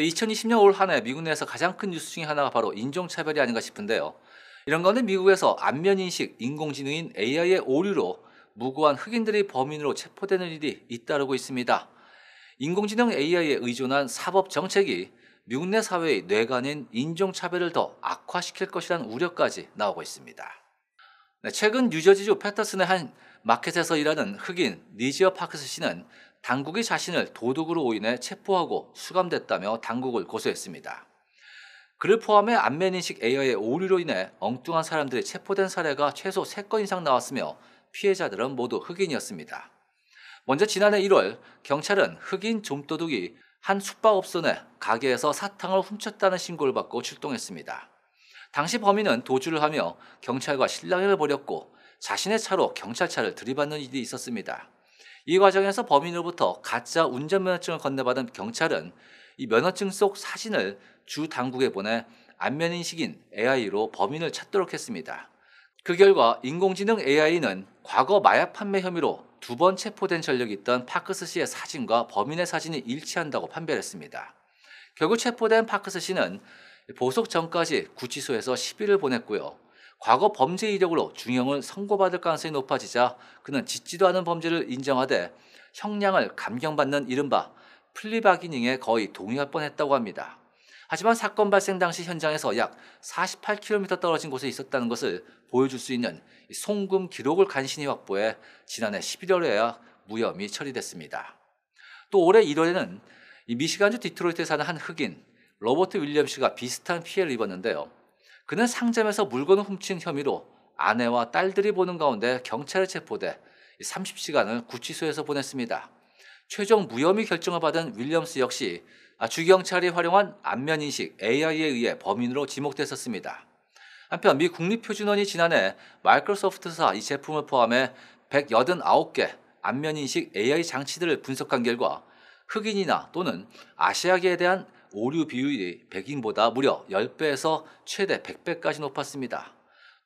2020년 올한해 미국 내에서 가장 큰 뉴스 중에 하나가 바로 인종차별이 아닌가 싶은데요. 이런 거는 미국에서 안면인식, 인공지능인 AI의 오류로 무고한 흑인들이 범인으로 체포되는 일이 잇따르고 있습니다. 인공지능 AI에 의존한 사법 정책이 미국 내 사회의 뇌관인 인종차별을 더 악화시킬 것이라는 우려까지 나오고 있습니다. 네, 최근 뉴저지주 패터슨의 한 마켓에서 일하는 흑인 니지어 파크스 씨는 당국이 자신을 도둑으로 오 인해 체포하고 수감됐다며 당국을 고소했습니다. 그를 포함해 안면인식 AI의 오류로 인해 엉뚱한 사람들이 체포된 사례가 최소 3건 이상 나왔으며 피해자들은 모두 흑인이었습니다. 먼저 지난해 1월 경찰은 흑인 좀도둑이 한숙박업소내 가게에서 사탕을 훔쳤다는 신고를 받고 출동했습니다. 당시 범인은 도주를 하며 경찰과 실랑이를 벌였고 자신의 차로 경찰차를 들이받는 일이 있었습니다. 이 과정에서 범인으로부터 가짜 운전면허증을 건네받은 경찰은 이 면허증 속 사진을 주 당국에 보내 안면인식인 AI로 범인을 찾도록 했습니다. 그 결과 인공지능 AI는 과거 마약 판매 혐의로 두 번 체포된 전력이 있던 파크스 씨의 사진과 범인의 사진이 일치한다고 판별했습니다. 결국 체포된 파크스 씨는 보석 전까지 구치소에서 시비를 보냈고요. 과거 범죄 이력으로 중형을 선고받을 가능성이 높아지자 그는 짓지도 않은 범죄를 인정하되 형량을 감경받는 이른바 플리바기닝에 거의 동의할 뻔했다고 합니다. 하지만 사건 발생 당시 현장에서 약 48km 떨어진 곳에 있었다는 것을 보여줄 수 있는 송금 기록을 간신히 확보해 지난해 11월에야 무혐의 처리됐습니다. 또 올해 1월에는 미시간주 디트로이트에 사는 한 흑인 로버트 윌리엄 씨가 비슷한 피해를 입었는데요. 그는 상점에서 물건을 훔친 혐의로 아내와 딸들이 보는 가운데 경찰에 체포돼 30시간을 구치소에서 보냈습니다. 최종 무혐의 결정을 받은 윌리엄스 역시 주경찰이 활용한 안면인식 AI에 의해 범인으로 지목됐었습니다. 한편 미 국립표준원이 지난해 마이크로소프트사 이 제품을 포함해 189개 안면인식 AI 장치들을 분석한 결과 흑인이나 또는 아시아계에 대한 오류 비율이 백인보다 무려 10배에서 최대 100배까지 높았습니다.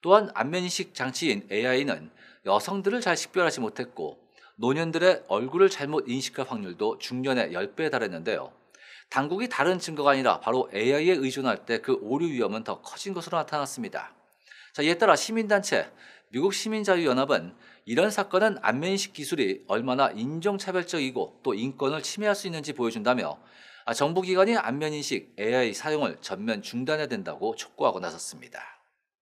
또한 안면인식 장치인 AI는 여성들을 잘 식별하지 못했고 노년들의 얼굴을 잘못 인식할 확률도 중년의 10배에 달했는데요. 당국이 다른 증거가 아니라 바로 AI에 의존할 때 그 오류 위험은 더 커진 것으로 나타났습니다. 자, 이에 따라 시민단체 미국 시민자유연합은 이런 사건은 안면인식 기술이 얼마나 인종차별적이고 또 인권을 침해할 수 있는지 보여준다며 아, 정부기관이 안면인식 AI 사용을 전면 중단해야 된다고 촉구하고 나섰습니다.